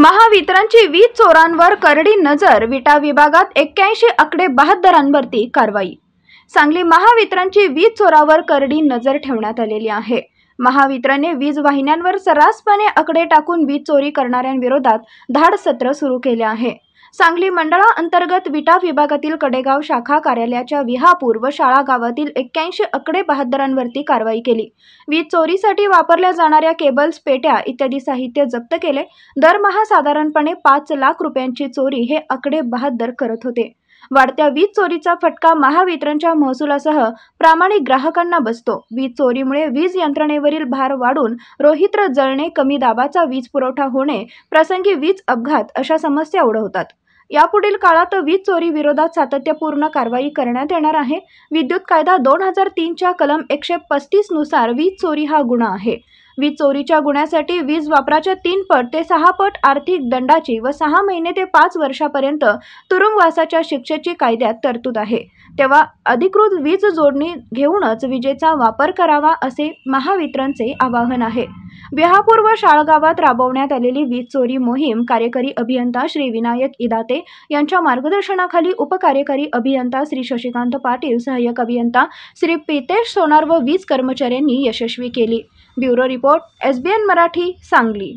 महावितरणची वीज चोरांवर करडी नजर विटा विभागात एक्क्याऐंशी आकडे बहात्तरांवरती कारवाई सांगली महावितरणची वीज चोरावर करडी नजर ठेवण्यात आलेली आहे महावितरणने वीज वाहिन्यांवर सर्रासपणे आकडे टाकून वीज चोरी करणाऱ्यांविरोधात धाड सत्र सुरू केले आहे सांगली मंडळा अंतर्गत विटा विभागातील कडेगाव शाखा कार्यालयाच्या विहापूर व शाळा गावातील एक्क्याऐंशी आकडे बहादरांवरती कारवाई केली वीज चोरीसाठी वापरल्या जाणाऱ्या केबल्स पेट्या इत्यादी साहित्य जप्त केले दरमहा साधारणपणे पाच लाख रुपयांची चोरी हे आकडे बहादर करत होते वाढत्या वीज चोरीचा फटका महावितरणच्या महसुलासह प्रामाणिक ग्राहकांना बसतो वीज चोरीमुळे वीज यंत्रणेवरील भार वाढून रोहित्र जळणे कमी दाबाचा वीज पुरवठा होणे प्रसंगी वीज अपघात अशा समस्या ओढवतात यापुढील काळात वीज चोरी विरोधात सातत्यपूर्ण कारवाई करण्यात येणार आहे विद्युत कायदा दोन हजार तीनच्या कलम एकशे नुसार वीज चोरी हा गुन्हा आहे वीज चोरीच्या गुन्ह्यासाठी वीज वापराच्या तीन पट ते सहा पट आर्थिक दंडाची व सहा महिने ते पाच वर्षापर्यंत तुरुंगवासाच्या शिक्षेची कायद्यात तरतूद आहे तेव्हा अधिकृत वीज जोडणी घेऊनच विजेचा वापर करावा असे महावितरणचे आवाहन आहे विहापूर व शाळगावात राबवण्यात आलेली वीज चोरी मोहीम कार्यकारी अभियंता श्री विनायक इदाते यांच्या मार्गदर्शनाखाली उपकार्यकारी अभियंता श्री शशिकांत पाटील सहाय्यक अभियंता श्री पितेश सोनार व वीज कर्मचाऱ्यांनी यशस्वी केली bureau report SBN Marathi Sangli